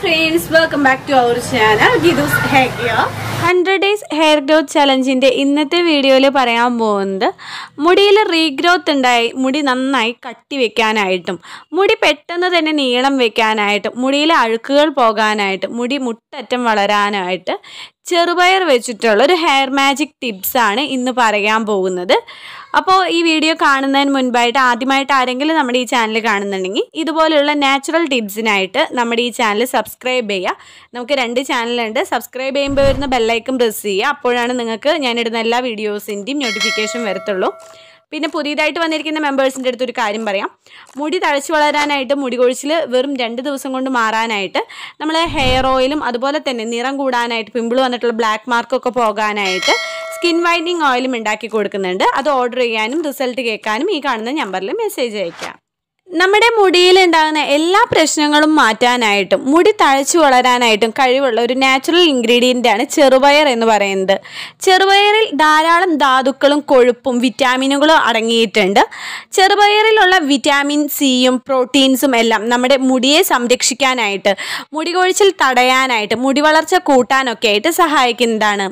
friends welcome back to channel hundred days hair growth ചലഞ്ചിൻ്റെ ഇന്നത്തെ വീഡിയോയിൽ പറയാൻ പോകുന്നത് മുടിയിൽ റീഗ്രോത്ത് ഉണ്ടായി മുടി നന്നായി കട്ടി വെക്കാനായിട്ടും മുടി പെട്ടെന്ന് തന്നെ നീളം വെക്കാനായിട്ടും മുടിയിലെ അഴുക്കുകൾ പോകാനായിട്ട് മുടി മുട്ടറ്റം വളരാനായിട്ട് ചെറുപയർ വെച്ചിട്ടുള്ള ഒരു ഹെയർ മാജിക് ടിപ്സാണ് ഇന്ന് പറയാൻ പോകുന്നത് അപ്പോൾ ഈ വീഡിയോ കാണുന്നതിന് മുൻപായിട്ട് ആദ്യമായിട്ട് ആരെങ്കിലും നമ്മുടെ ഈ ചാനൽ കാണുന്നുണ്ടെങ്കിൽ ഇതുപോലെയുള്ള നാച്ചുറൽ ടിപ്സിനായിട്ട് നമ്മുടെ ഈ ചാനൽ സബ്സ്ക്രൈബ് ചെയ്യുക നമുക്ക് രണ്ട് ചാനലുണ്ട് സബ്സ്ക്രൈബ് ചെയ്യുമ്പോൾ വരുന്ന ബെല്ലൈക്കും പ്രസ് ചെയ്യുക അപ്പോഴാണ് നിങ്ങൾക്ക് ഞാനിടുന്ന എല്ലാ വീഡിയോസിൻ്റെയും നോട്ടിഫിക്കേഷൻ വരത്തുള്ളൂ പിന്നെ പുതിയതായിട്ട് വന്നിരിക്കുന്ന മെമ്പേഴ്സിൻ്റെ അടുത്ത് ഒരു കാര്യം പറയാം മുടി തഴച്ചു വളരാനായിട്ട് മുടി കൊഴിച്ചിൽ വെറും രണ്ട് ദിവസം കൊണ്ട് മാറാനായിട്ട് നമ്മൾ ഹെയർ ഓയിലും അതുപോലെ തന്നെ നിറം കൂടാനായിട്ട് പിമ്പിൾ വന്നിട്ടുള്ള ബ്ലാക്ക് മാർക്കൊക്കെ പോകാനായിട്ട് സ്കിൻ വൈറ്റനിങ് ഓയിലും ഉണ്ടാക്കി കൊടുക്കുന്നുണ്ട് അത് ഓർഡർ ചെയ്യാനും റിസൾട്ട് കേൾക്കാനും ഈ കാണുന്ന നമ്പറിൽ മെസ്സേജ് അയക്കാം നമ്മുടെ മുടിയിൽ ഉണ്ടാകുന്ന എല്ലാ പ്രശ്നങ്ങളും മാറ്റാനായിട്ടും മുടി തഴച്ചു വളരാനായിട്ടും കഴിവുള്ള ഒരു നാച്ചുറൽ ഇൻഗ്രീഡിയൻ്റാണ് ആണ് ചെറുപയർ എന്ന് പറയുന്നത് ചെറുപയറിൽ ധാരാളം ധാതുക്കളും കൊഴുപ്പും വിറ്റാമിനുകളും അടങ്ങിയിട്ടുണ്ട് ചെറുപയറിലുള്ള വിറ്റാമിൻ സിയും പ്രോട്ടീൻസും എല്ലാം നമ്മുടെ മുടിയെ സംരക്ഷിക്കാനായിട്ട് മുടി കൊഴിച്ചിൽ തടയാനായിട്ട് മുടി വളർച്ച കൂട്ടാനൊക്കെ ആയിട്ട് സഹായിക്കുന്നതാണ്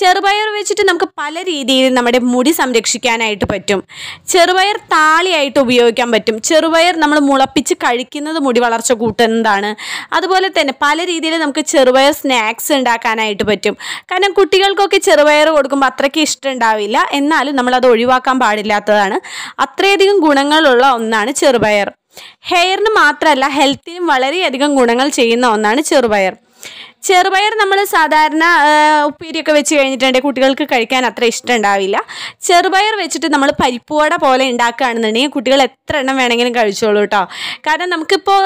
ചെറുപയർ വെച്ചിട്ട് നമുക്ക് പല രീതിയിൽ നമ്മുടെ മുടി സംരക്ഷിക്കാനായിട്ട് പറ്റും ചെറുപയർ താളിയായിട്ട് ഉപയോഗിക്കാൻ പറ്റും ചെറുപയർ നമ്മൾ മുളപ്പിച്ച് കഴിക്കുന്നത് മുടി വളർച്ച കൂട്ടുന്നതാണ് അതുപോലെ തന്നെ പല രീതിയിൽ നമുക്ക് ചെറുപയർ സ്നാക്സ് ഉണ്ടാക്കാനായിട്ട് പറ്റും കാരണം കുട്ടികൾക്കൊക്കെ ചെറുപയർ കൊടുക്കുമ്പോൾ അത്രയ്ക്ക് ഇഷ്ടം ഉണ്ടാവില്ല എന്നാലും നമ്മളത് ഒഴിവാക്കാൻ പാടില്ലാത്തതാണ് അത്രയധികം ഗുണങ്ങളുള്ള ഒന്നാണ് ചെറുപയർ ഹെയറിന് മാത്രമല്ല ഹെൽത്തിനും വളരെയധികം ഗുണങ്ങൾ ചെയ്യുന്ന ഒന്നാണ് ചെറുപയർ ചെറുപയർ നമ്മൾ സാധാരണ ഉപ്പേരിയൊക്കെ വെച്ച് കഴിഞ്ഞിട്ടുണ്ടെങ്കിൽ കുട്ടികൾക്ക് കഴിക്കാൻ അത്ര ഉണ്ടാവില്ല ചെറുപയർ വെച്ചിട്ട് നമ്മൾ പരിപ്പുവട പോലെ ഉണ്ടാക്കുകയാണെന്നുണ്ടെങ്കിൽ കുട്ടികൾ എത്ര എണ്ണം വേണമെങ്കിലും കഴിച്ചോളൂ കേട്ടോ കാരണം നമുക്കിപ്പോൾ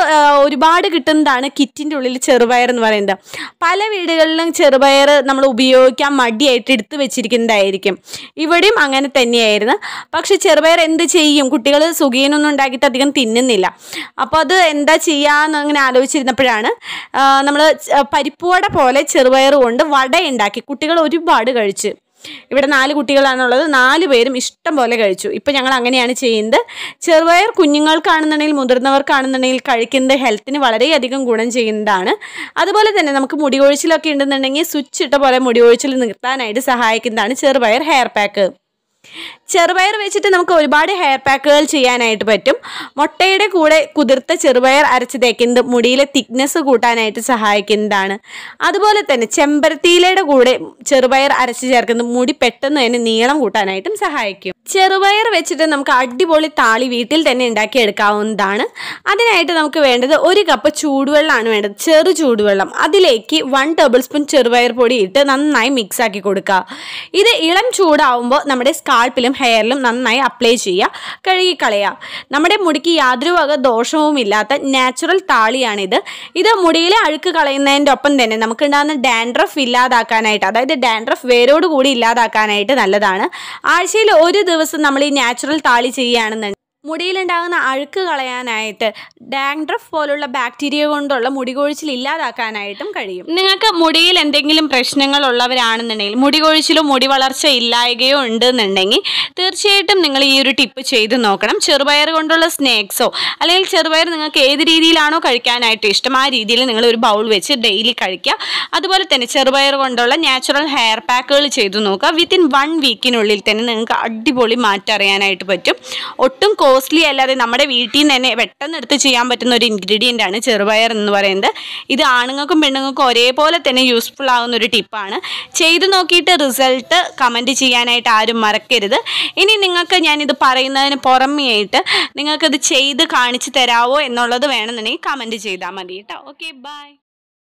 ഒരുപാട് കിട്ടുന്നതാണ് കിറ്റിൻ്റെ ഉള്ളിൽ ചെറുപയർ എന്ന് പറയുന്നത് പല വീടുകളിലും ചെറുപയർ നമ്മൾ ഉപയോഗിക്കാൻ മടിയായിട്ട് എടുത്തു വെച്ചിരിക്കുന്നതായിരിക്കും ഇവിടെയും അങ്ങനെ തന്നെയായിരുന്നു പക്ഷെ ചെറുപയർ എന്ത് ചെയ്യും കുട്ടികൾ സുഖീനൊന്നും ഉണ്ടാക്കിയിട്ട് അധികം തിന്നുന്നില്ല അപ്പോൾ അത് എന്താ ചെയ്യാന്ന് അങ്ങനെ ആലോചിച്ചിരുന്നപ്പോഴാണ് നമ്മൾ പരിപ്പ് ഉപ്പുവട പോലെ ചെറുപയർ കൊണ്ട് ഉണ്ടാക്കി കുട്ടികൾ ഒരുപാട് കഴിച്ച് ഇവിടെ നാല് കുട്ടികളാണുള്ളത് നാല് പേരും ഇഷ്ടം പോലെ കഴിച്ചു ഇപ്പം ഞങ്ങൾ അങ്ങനെയാണ് ചെയ്യുന്നത് ചെറുപയർ കുഞ്ഞുങ്ങൾക്കാണെന്നുണ്ടെങ്കിൽ മുതിർന്നവർക്കാണെന്നുണ്ടെങ്കിൽ കഴിക്കുന്നത് ഹെൽത്തിന് വളരെയധികം ഗുണം ചെയ്യുന്നതാണ് അതുപോലെ തന്നെ നമുക്ക് മുടി ഒഴിച്ചിലൊക്കെ ഉണ്ടെന്നുണ്ടെങ്കിൽ സ്വിച്ച് ഇട്ട പോലെ മുടി ഒഴിച്ചിൽ നിർത്താനായിട്ട് സഹായിക്കുന്നതാണ് ചെറുപയർ ഹെയർ പാക്ക് ചെറുപയർ വെച്ചിട്ട് നമുക്ക് ഒരുപാട് ഹെയർ പാക്കുകൾ ചെയ്യാനായിട്ട് പറ്റും മുട്ടയുടെ കൂടെ കുതിർത്ത ചെറുപയർ അരച്ച് തേക്കുന്നത് മുടിയിലെ തിക്നെസ് കൂട്ടാനായിട്ട് സഹായിക്കുന്നതാണ് അതുപോലെ തന്നെ ചെമ്പരത്തിയിലയുടെ കൂടെ ചെറുപയർ അരച്ച് ചേർക്കുന്നത് മുടി പെട്ടെന്ന് തന്നെ നീളം കൂട്ടാനായിട്ടും സഹായിക്കും ചെറുപയർ വെച്ചിട്ട് നമുക്ക് അടിപൊളി താളി വീട്ടിൽ തന്നെ ഉണ്ടാക്കി എടുക്കാവുന്നതാണ് അതിനായിട്ട് നമുക്ക് വേണ്ടത് ഒരു കപ്പ് ചൂടുവെള്ളമാണ് വേണ്ടത് ചെറു ചൂടുവെള്ളം അതിലേക്ക് വൺ ടേബിൾ സ്പൂൺ ചെറുപയർ പൊടി ഇട്ട് നന്നായി മിക്സ് ആക്കി കൊടുക്കുക ഇത് ഇളം ചൂടാവുമ്പോൾ നമ്മുടെ സ്കാൾപ്പിലും ഹെയറിലും നന്നായി അപ്ലൈ ചെയ്യുക കഴുകിക്കളയുക നമ്മുടെ മുടിക്ക് യാതൊരു വക ദോഷവും ഇല്ലാത്ത നാച്ചുറൽ താളിയാണിത് ഇത് മുടിയിലെ അഴുക്ക് കളയുന്നതിൻ്റെ ഒപ്പം തന്നെ നമുക്കുണ്ടാകുന്ന ഡാൻഡ്രഫ് ഇല്ലാതാക്കാനായിട്ട് അതായത് ഡാൻഡ്രഫ് വേരോട് കൂടി ഇല്ലാതാക്കാനായിട്ട് നല്ലതാണ് ആഴ്ചയിൽ ഒരു ദിവസം നമ്മൾ ഈ നാച്ചുറൽ താളി ചെയ്യുകയാണെന്നുണ്ടെങ്കിൽ മുടിയിലുണ്ടാകുന്ന അഴുക്ക് കളയാനായിട്ട് ഡാൻഡ്രഫ് പോലുള്ള ബാക്ടീരിയ കൊണ്ടുള്ള മുടി കൊഴിച്ചിൽ ഇല്ലാതാക്കാനായിട്ടും കഴിയും നിങ്ങൾക്ക് മുടിയിൽ എന്തെങ്കിലും പ്രശ്നങ്ങൾ ഉള്ളവരാണെന്നുണ്ടെങ്കിൽ മുടി മുടി വളർച്ച ഇല്ലായകയോ ഉണ്ടെന്നുണ്ടെങ്കിൽ തീർച്ചയായിട്ടും നിങ്ങൾ ഈ ഒരു ടിപ്പ് ചെയ്ത് നോക്കണം ചെറുപയർ കൊണ്ടുള്ള സ്നാക്സോ അല്ലെങ്കിൽ ചെറുപയർ നിങ്ങൾക്ക് ഏത് രീതിയിലാണോ കഴിക്കാനായിട്ട് ഇഷ്ടം ആ രീതിയിൽ നിങ്ങൾ ഒരു ബൗൾ വെച്ച് ഡെയിലി കഴിക്കുക അതുപോലെ തന്നെ ചെറുപയർ കൊണ്ടുള്ള നാച്ചുറൽ ഹെയർ പാക്കുകൾ ചെയ്തു നോക്കുക വിത്തിൻ വൺ വീക്കിനുള്ളിൽ തന്നെ നിങ്ങൾക്ക് അടിപൊളി മാറ്ററിയാനായിട്ട് പറ്റും ഒട്ടും കോസ്റ്റ്ലി അല്ലാതെ നമ്മുടെ വീട്ടിൽ നിന്ന് തന്നെ പെട്ടെന്ന് എടുത്ത് ചെയ്യാൻ പറ്റുന്ന ഒരു ഇൻഗ്രീഡിയൻ്റ് ആണ് ചെറുപയർ എന്ന് പറയുന്നത് ഇത് ആണുങ്ങൾക്കും പെണ്ണുങ്ങൾക്കും ഒരേപോലെ തന്നെ യൂസ്ഫുൾ ആകുന്ന ഒരു ടിപ്പാണ് ചെയ്ത് നോക്കിയിട്ട് റിസൾട്ട് കമൻറ്റ് ചെയ്യാനായിട്ട് ആരും മറക്കരുത് ഇനി നിങ്ങൾക്ക് ഞാനിത് പറയുന്നതിന് പുറമെയായിട്ട് നിങ്ങൾക്കത് ചെയ്ത് കാണിച്ചു തരാവോ എന്നുള്ളത് വേണമെന്നുണ്ടെങ്കിൽ കമൻറ്റ് ചെയ്താൽ മതി കേട്ടോ ഓക്കെ ബൈ